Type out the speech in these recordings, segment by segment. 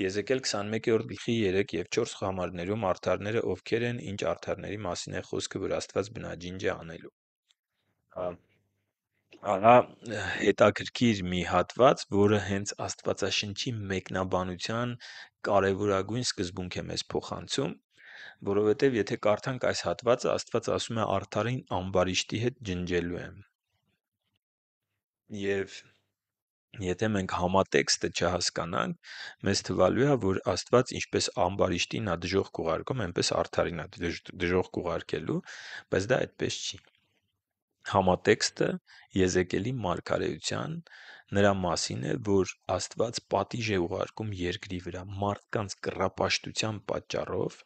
Եզեկել 21-րդ գլխի 3 և 4 խաղամարներում արդարները ովքեր են, ինչ արդարների մասին է խոսքը, որ Աստված բնաջինջ է անելու։ Ահա հետաքրքիր մի հատված, որը հենց Աստվածաշնչի մեկնաբանության կարևորագույն սկզբունք է մեզ փոխանցում, որովհետև եթե կարդանք այս հատվածը, Աստված ասում է արդարին ամբարիշտի հետ ջնջելու եմ։ Եվ Եթե մենք համատեքստը չհասկանանք, մեզ թվալու է, որ Աստված ինչպես ամբարիշտին ա դժոխք ուղարկում, այնպես արդարին ա դժոխք ուղարկելու, բայց դա այդպես չի։ Համատեքստը Եզեկելի մարգարեության նրա մասին է, որ Աստված պատիժ է ուղարկում երկրի վրա մարդկանց կռապաշտության պատճառով,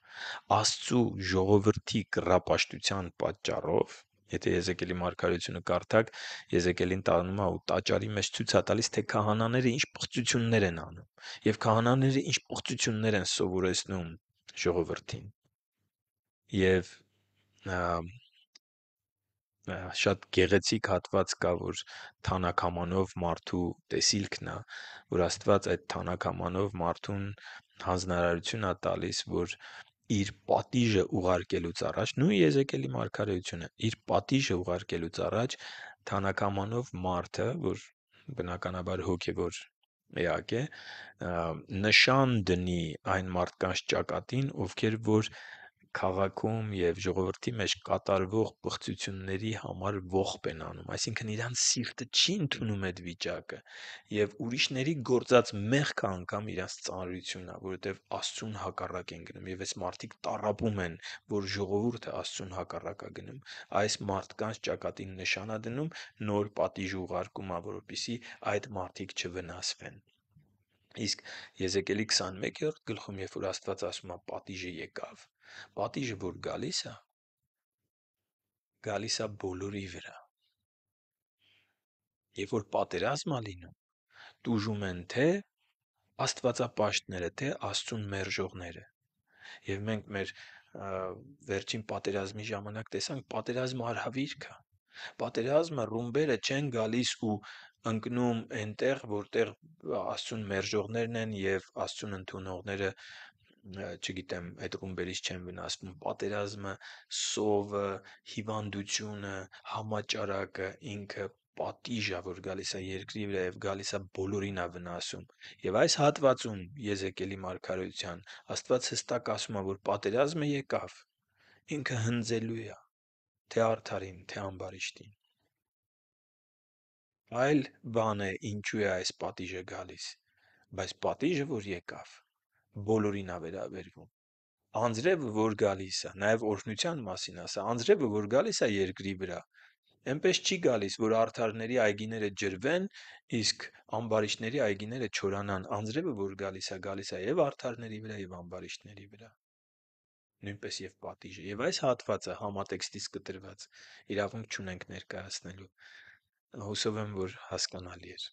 Աստծու ժողովրդի կռապաշտության պատճառով, Եթե Եզեկելի մարգարեությունը կարդաք, Եզեկելին տանում է ու տաճարի մեջ ցույց է տալիս, թե քահանաները ինչ պղծություններ են անում եւ քահանաները ինչ պղծություններ են սովորեցնում ժողովրդին։ Եվ շատ գեղեցիկ հատված կա, որ թանակամանով մարդու տեսիլքն է, որ Աստված այդ թանակամանով մարդուն հանձնարարություն է տալիս, որ իր պատիժը ուղարկելուց առաջ, նույն Եզեկելի մարգարեությունը, իր պատիժը ուղարկելուց առաջ թանականանով մարդը, որ բնականաբար հոգևոր էակ է, նշան դնի այն մարդկանց ճակատին, ովքեր որ քաղաքում եւ ժողովրդի մեջ կատարվող բղծությունների համար ողբ են անում, այսինքն իրանց սիրտը չի ընդունում այդ վիճակը եւ ուրիշների գործած մեղքը անգամ իրանց ծանրությունն է, որովհետեւ Աստծուն հակառակ են գնում եւ այս մարդիկ տարապում են, որ ժողովուրդը Աստծուն հակառակ է գնում, այս մարդկանց ճակատին նշան է դնում, նոր պատիժ ուղարկում է, որովհետեւ այդ մարդիկ չվնասվեն։ Իսկ Եզեկիելի 21-րդ գլխում, երբ որ Աստված ասում է՝ «Պատիժը եկավ», Պատիժը որ գալիս է, գալիս է բոլորի վրա։ Երբ որ պատերազմ է լինում, դուժում են թե աստվածապաշտները, թե աստուն մերժողները։ Եվ մենք մեր վերջին պատերազմի ժամանակ տեսանք պատերազմ արհավիրքը։ Պատերազմը ռումբերը չեն գալիս ու ընկնում այնտեղ, որտեղ աստուն մերժողներն են եւ աստուն ընդունողները չգիտեմ, այդ ռումբերից չեն վնասվում պատերազմը, սովը, հիվանդությունը, համաճարակը, ինքը պատիժը, որ գալիս է երկրի վրա եւ գալիս է բոլորին ա վնասում։ Եվ այս հատվածում Եզեկելի մարգարեության Աստված հստակ ասում է, որ պատերազմը եկավ։ Ինքը հնձելու է թե արթարին, թե ամբարիշտին։ Այլ բան է, ինչու է այս պատիժը գալիս, բայց պատիժը որ եկավ, բոլորին ա վերաբերվում անձրևը որ գալիս է նաև օրհնության մասին ասա անձրևը որ գալիս է երկրի վրա այնպես չի գալիս որ արթարների այգիները ջրվեն իսկ ամբարիշների այգիները չորանան անձրևը որ գալիս է գալիս է եւ արթարների վրա եւ ամբարիշների վրա նույնպես եւ պատիժը եւ այս հատվածը համատեքստից կտրված իրավունք չունենք ներկայացնելու հուսով եմ որ հասկանալի էր